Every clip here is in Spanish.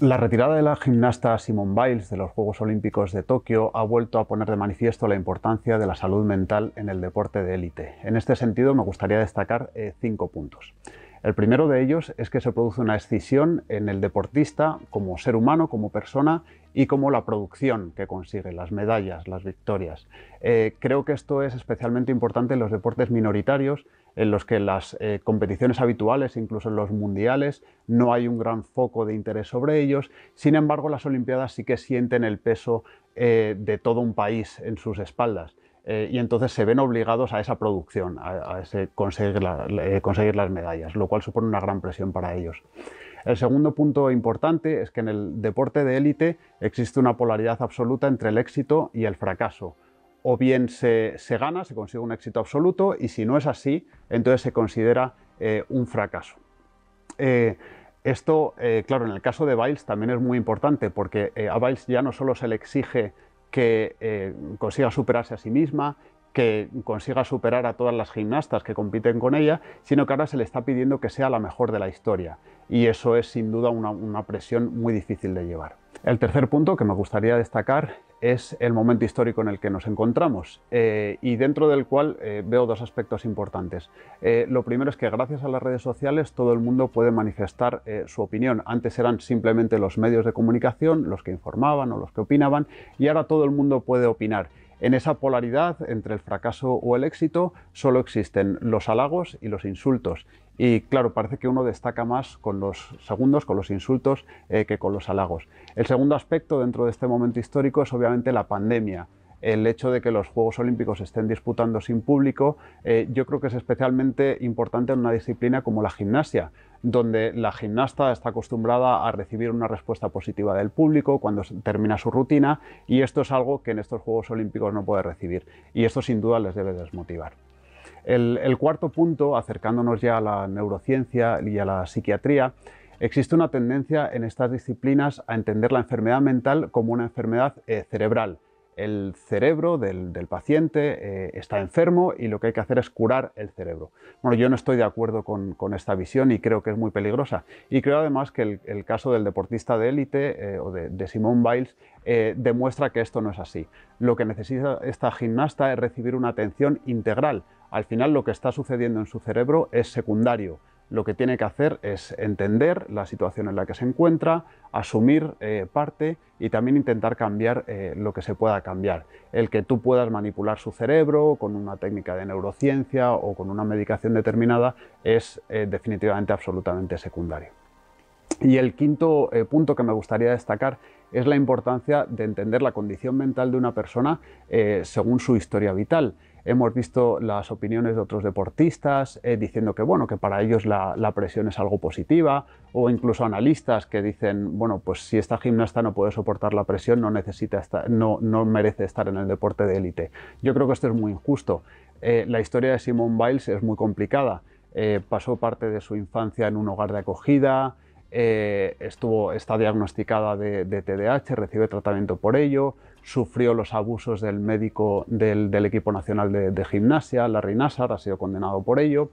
La retirada de la gimnasta Simone Biles de los Juegos Olímpicos de Tokio ha vuelto a poner de manifiesto la importancia de la salud mental en el deporte de élite. En este sentido, me gustaría destacar eh, cinco puntos. El primero de ellos es que se produce una escisión en el deportista como ser humano, como persona y como la producción que consigue, las medallas, las victorias. Eh, creo que esto es especialmente importante en los deportes minoritarios en los que las eh, competiciones habituales, incluso en los mundiales, no hay un gran foco de interés sobre ellos. Sin embargo, las Olimpiadas sí que sienten el peso eh, de todo un país en sus espaldas. Eh, y entonces se ven obligados a esa producción, a, conseguir las medallas, lo cual supone una gran presión para ellos. El segundo punto importante es que en el deporte de élite existe una polaridad absoluta entre el éxito y el fracaso o bien se, gana, se consigue un éxito absoluto, y si no es así, entonces se considera eh, un fracaso. Eh, esto, eh, claro, en el caso de Biles también es muy importante, porque a Biles ya no solo se le exige que consiga superarse a sí misma, que consiga superar a todas las gimnastas que compiten con ella, sino que ahora se le está pidiendo que sea la mejor de la historia. Y eso es sin duda una, una presión muy difícil de llevar. El tercer punto que me gustaría destacar es el momento histórico en el que nos encontramos eh, y dentro del cual eh, veo dos aspectos importantes. Eh, lo primero es que gracias a las redes sociales todo el mundo puede manifestar su opinión. Antes eran simplemente los medios de comunicación los que informaban o los que opinaban y ahora todo el mundo puede opinar. En esa polaridad entre el fracaso o el éxito solo existen los halagos y los insultos. Y claro, parece que uno destaca más con los segundos, con los insultos, eh, que con los halagos. El segundo aspecto dentro de este momento histórico es obviamente la pandemia el hecho de que los Juegos Olímpicos estén disputando sin público, eh, yo creo que es especialmente importante en una disciplina como la gimnasia donde la gimnasta está acostumbrada a recibir una respuesta positiva del público cuando termina su rutina y esto es algo que en estos Juegos Olímpicos no puede recibir y esto sin duda les debe desmotivar. El, cuarto punto, acercándonos ya a la neurociencia y a la psiquiatría, existe una tendencia en estas disciplinas a entender la enfermedad mental como una enfermedad eh, cerebral el cerebro del, paciente eh, está enfermo y lo que hay que hacer es curar el cerebro. Bueno, yo no estoy de acuerdo con, esta visión y creo que es muy peligrosa. Y creo además que el, caso del deportista de élite eh, o de, Simone Biles eh, demuestra que esto no es así. Lo que necesita esta gimnasta es recibir una atención integral. Al final lo que está sucediendo en su cerebro es secundario lo que tiene que hacer es entender la situación en la que se encuentra, asumir eh, parte y también intentar cambiar eh, lo que se pueda cambiar. El que tú puedas manipular su cerebro con una técnica de neurociencia o con una medicación determinada es eh, definitivamente absolutamente secundario. Y el quinto punto que me gustaría destacar es la importancia de entender la condición mental de una persona eh, según su historia vital. Hemos visto las opiniones de otros deportistas eh, diciendo que, bueno, que para ellos la, presión es algo positiva, o incluso analistas que dicen, bueno, pues si esta gimnasta no puede soportar la presión, no, necesita no, merece estar en el deporte de élite. Yo creo que esto es muy injusto. Eh, la historia de Simone Biles es muy complicada. pasó parte de su infancia en un hogar de acogida, eh, estuvo, está diagnosticada de, TDAH, recibe tratamiento por ello, sufrió los abusos del médico del, equipo nacional de, gimnasia, Larry Nassar, ha sido condenado por ello.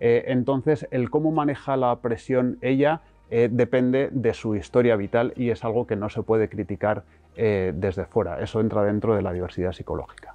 Eh, entonces, el cómo maneja la presión ella eh, depende de su historia vital y es algo que no se puede criticar desde fuera. Eso entra dentro de la diversidad psicológica.